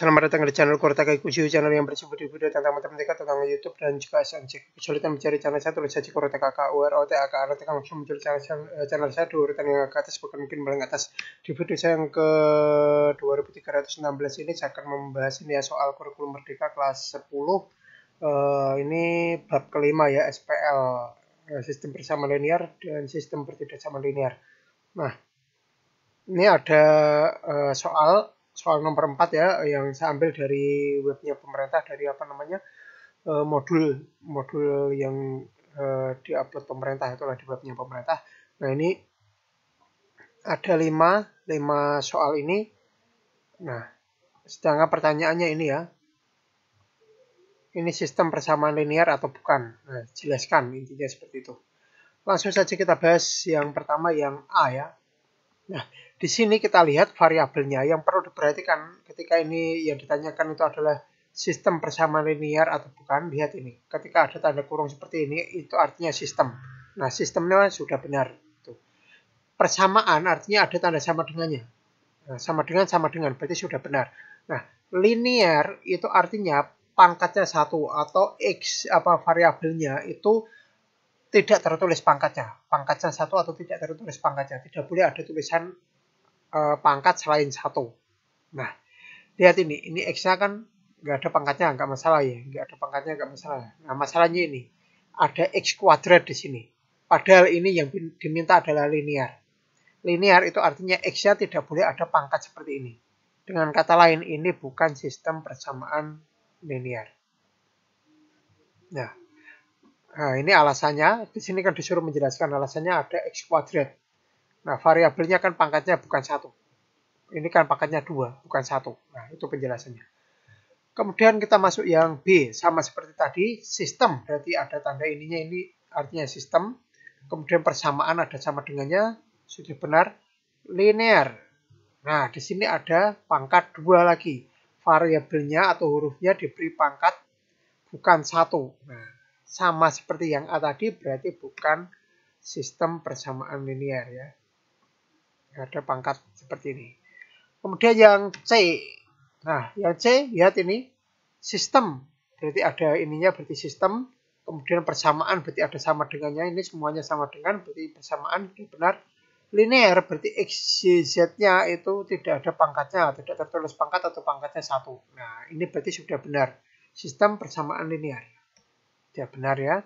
Selamat datang di channel Kurta Kaikuju, channel yang berisi video-video tentang matematika, tentang YouTube, dan juga SNC. Kesulitan mencari channel saya, tulis saja Kurta KK, URO, TAK, langsung muncul channel, eh, channel saya, dua urutan yang ke atas, bukan mungkin paling atas. Di video saya yang ke 2316 ini, saya akan membahas ini ya, soal kurikulum merdeka kelas 10. Eh, ini bab kelima ya, SPL, eh, sistem bersama linear dan sistem bertidak sama linear. Nah, ini ada uh, soal soal nomor 4 ya yang saya ambil dari webnya pemerintah dari apa namanya eh, modul modul yang eh, diupload pemerintah itulah di webnya pemerintah. Nah ini ada 5 5 soal ini. Nah, sedangkan pertanyaannya ini ya. Ini sistem persamaan linear atau bukan? Nah, jelaskan intinya seperti itu. Langsung saja kita bahas yang pertama yang A ya. Nah, di sini kita lihat variabelnya yang perlu diperhatikan ketika ini yang ditanyakan itu adalah sistem persamaan linear atau bukan. Lihat ini, ketika ada tanda kurung seperti ini, itu artinya sistem. Nah, sistemnya sudah benar. itu Persamaan artinya ada tanda sama dengannya. Nah, sama dengan, sama dengan, berarti sudah benar. Nah, linear itu artinya pangkatnya satu atau x apa variabelnya itu tidak tertulis pangkatnya. Pangkatnya satu atau tidak tertulis pangkatnya. Tidak boleh ada tulisan uh, pangkat selain satu. Nah, lihat ini, ini X-nya kan nggak ada pangkatnya, nggak masalah ya. Nggak ada pangkatnya, nggak masalah. Nah, masalahnya ini, ada X kuadrat di sini. Padahal ini yang diminta adalah linear. Linear itu artinya X-nya tidak boleh ada pangkat seperti ini. Dengan kata lain, ini bukan sistem persamaan linear. Nah, Nah, ini alasannya. Di sini kan disuruh menjelaskan alasannya ada x kuadrat. Nah, variabelnya kan pangkatnya bukan satu. Ini kan pangkatnya dua, bukan satu. Nah, itu penjelasannya. Kemudian kita masuk yang B, sama seperti tadi, sistem. Berarti ada tanda ininya, ini artinya sistem. Kemudian persamaan ada sama dengannya, sudah benar, linear. Nah, di sini ada pangkat dua lagi. Variabelnya atau hurufnya diberi pangkat bukan satu. Nah, sama seperti yang A tadi, berarti bukan sistem persamaan linear ya ada pangkat seperti ini. Kemudian yang C. Nah, yang C lihat ini sistem. Berarti ada ininya berarti sistem. Kemudian persamaan berarti ada sama dengannya. Ini semuanya sama dengan berarti persamaan benar. Linear berarti x, y, z-nya itu tidak ada pangkatnya, tidak tertulis pangkat atau pangkatnya satu. Nah, ini berarti sudah benar. Sistem persamaan linear. Sudah benar ya.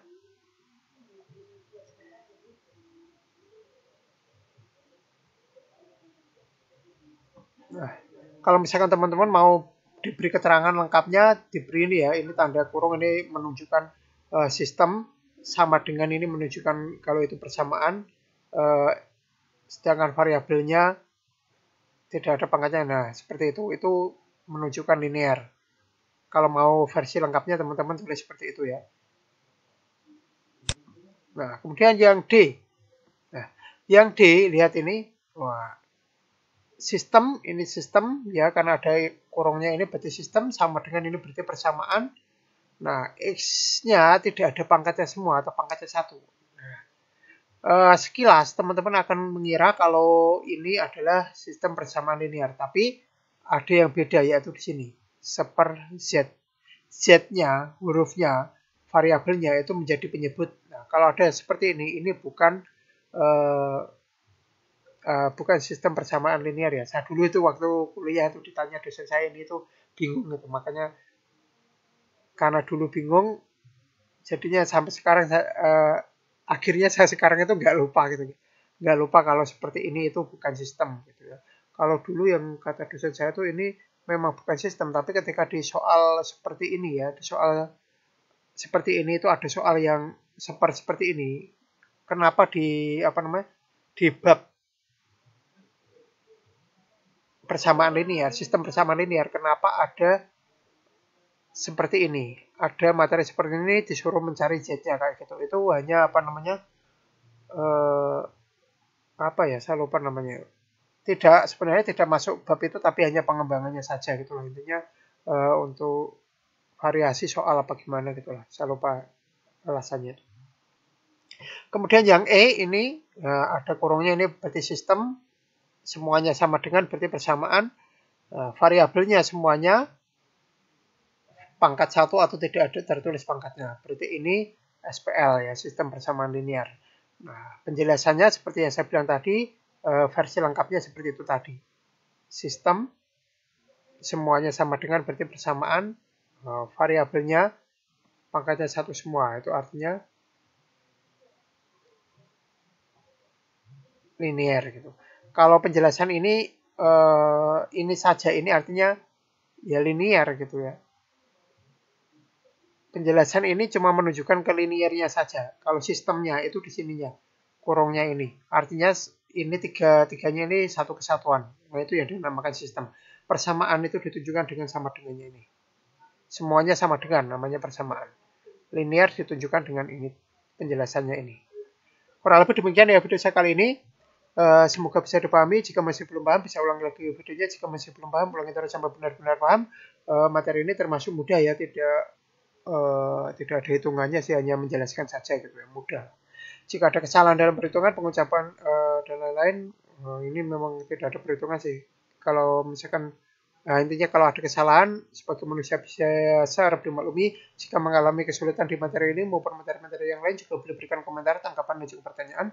Nah, kalau misalkan teman-teman mau diberi keterangan lengkapnya, diberi ini ya, ini tanda kurung ini menunjukkan uh, sistem sama dengan ini menunjukkan kalau itu persamaan, uh, eh, sedangkan variabelnya tidak ada pangkatnya. Nah, seperti itu, itu menunjukkan linear. Kalau mau versi lengkapnya teman-teman tulis seperti itu ya. Nah, kemudian yang D. Nah, yang D, lihat ini. Wah, sistem ini sistem ya karena ada kurungnya ini berarti sistem sama dengan ini berarti persamaan nah x-nya tidak ada pangkatnya semua atau pangkatnya satu nah, eh, sekilas teman-teman akan mengira kalau ini adalah sistem persamaan linear tapi ada yang beda yaitu di sini seper z z-nya hurufnya variabelnya itu menjadi penyebut nah, kalau ada seperti ini ini bukan eh, Eh, bukan sistem persamaan linear ya. Saya dulu itu waktu kuliah itu ditanya dosen saya ini itu bingung gitu. Makanya karena dulu bingung, jadinya sampai sekarang saya, uh, akhirnya saya sekarang itu nggak lupa gitu. Nggak lupa kalau seperti ini itu bukan sistem gitu ya. Kalau dulu yang kata dosen saya itu ini memang bukan sistem, tapi ketika di soal seperti ini ya, di soal seperti ini itu ada soal yang seperti seperti ini. Kenapa di apa namanya di bab persamaan linear, sistem persamaan linear. Kenapa ada seperti ini? Ada materi seperti ini disuruh mencari Z-nya kayak gitu. Itu hanya apa namanya? Eh, apa ya? Saya lupa namanya. Tidak sebenarnya tidak masuk bab itu tapi hanya pengembangannya saja gitu loh intinya eh, untuk variasi soal apa gimana gitu lah. Saya lupa alasannya. Kemudian yang E ini eh, ada kurungnya ini berarti sistem semuanya sama dengan berarti persamaan uh, eh, variabelnya semuanya pangkat satu atau tidak ada tertulis pangkatnya. Berarti ini SPL ya, sistem persamaan linear. Nah, penjelasannya seperti yang saya bilang tadi, eh, versi lengkapnya seperti itu tadi. Sistem semuanya sama dengan berarti bersamaan eh, variabelnya pangkatnya satu semua. Itu artinya linear gitu kalau penjelasan ini uh, ini saja ini artinya ya linear gitu ya. Penjelasan ini cuma menunjukkan ke liniernya saja. Kalau sistemnya itu di sininya, kurungnya ini. Artinya ini tiga tiganya ini satu kesatuan. Nah itu yang dinamakan sistem. Persamaan itu ditunjukkan dengan sama dengannya ini. Semuanya sama dengan namanya persamaan. Linear ditunjukkan dengan ini penjelasannya ini. Kurang lebih demikian ya video saya kali ini. Eh, semoga bisa dipahami. Jika masih belum paham, bisa ulang lagi videonya. Jika masih belum paham, ulangi terus sampai benar-benar paham. Uh, materi ini termasuk mudah ya, tidak uh, tidak ada hitungannya sih, hanya menjelaskan saja gitu ya, mudah. Jika ada kesalahan dalam perhitungan, pengucapan uh, dan lain-lain, uh, ini memang tidak ada perhitungan sih. Kalau misalkan Nah, intinya kalau ada kesalahan, sebagai manusia bisa harap dimaklumi. Jika mengalami kesulitan di materi ini maupun materi-materi yang lain, juga boleh berikan komentar, tanggapan, dan juga pertanyaan.